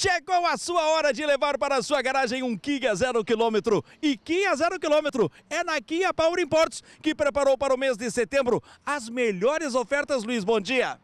Chegou a sua hora de levar para a sua garagem um Kia 0 km. E Kia 0 km é na Kia Power Imports, que preparou para o mês de setembro as melhores ofertas. Luiz, bom dia.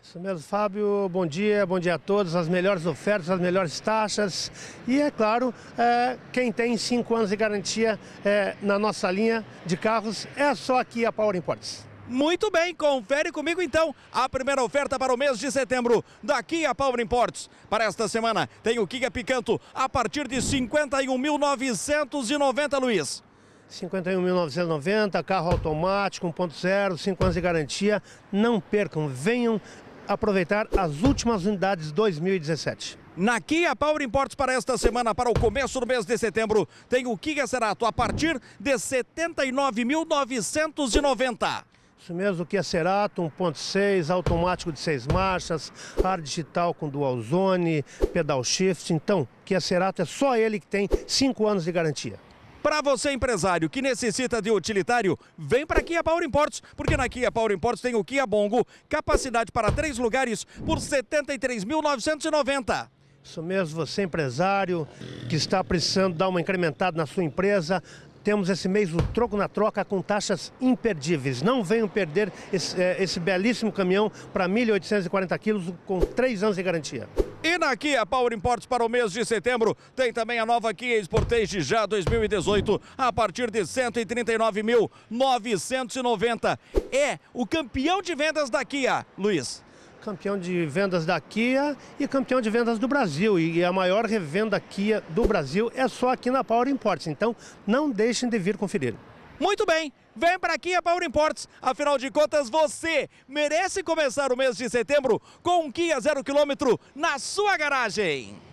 Isso mesmo, Fábio. Bom dia, bom dia a todos. As melhores ofertas, as melhores taxas. E, é claro, é, quem tem cinco anos de garantia é, na nossa linha de carros é só aqui a Power Imports. Muito bem, confere comigo então a primeira oferta para o mês de setembro da Kia Power Imports. Para esta semana tem o Kia Picanto a partir de 51.990, Luiz. 51.990, carro automático, 1.0, 5 anos de garantia. Não percam, venham aproveitar as últimas unidades 2017. Na Kia Power Imports para esta semana, para o começo do mês de setembro, tem o Kia Cerato a partir de 79.990. Isso mesmo, o Kia Cerato 1.6, automático de seis marchas, ar digital com dual zone, pedal shift. Então, Kia Cerato é, é só ele que tem cinco anos de garantia. Para você, empresário, que necessita de utilitário, vem para a Kia Power Imports, porque na Kia Power Imports tem o Kia Bongo, capacidade para três lugares por R$ 73.990. Isso mesmo, você empresário que está precisando dar uma incrementada na sua empresa, temos esse mês o Troco na Troca com taxas imperdíveis. Não venham perder esse, é, esse belíssimo caminhão para 1.840 quilos com três anos de garantia. E na Kia Power Imports para o mês de setembro tem também a nova Kia Sportage já 2018 a partir de 139.990. É o campeão de vendas da Kia, Luiz campeão de vendas da Kia e campeão de vendas do Brasil. E a maior revenda Kia do Brasil é só aqui na Power Imports. Então, não deixem de vir conferir. Muito bem, vem para aqui a Power Imports. Afinal de contas, você merece começar o mês de setembro com um Kia zero quilômetro na sua garagem.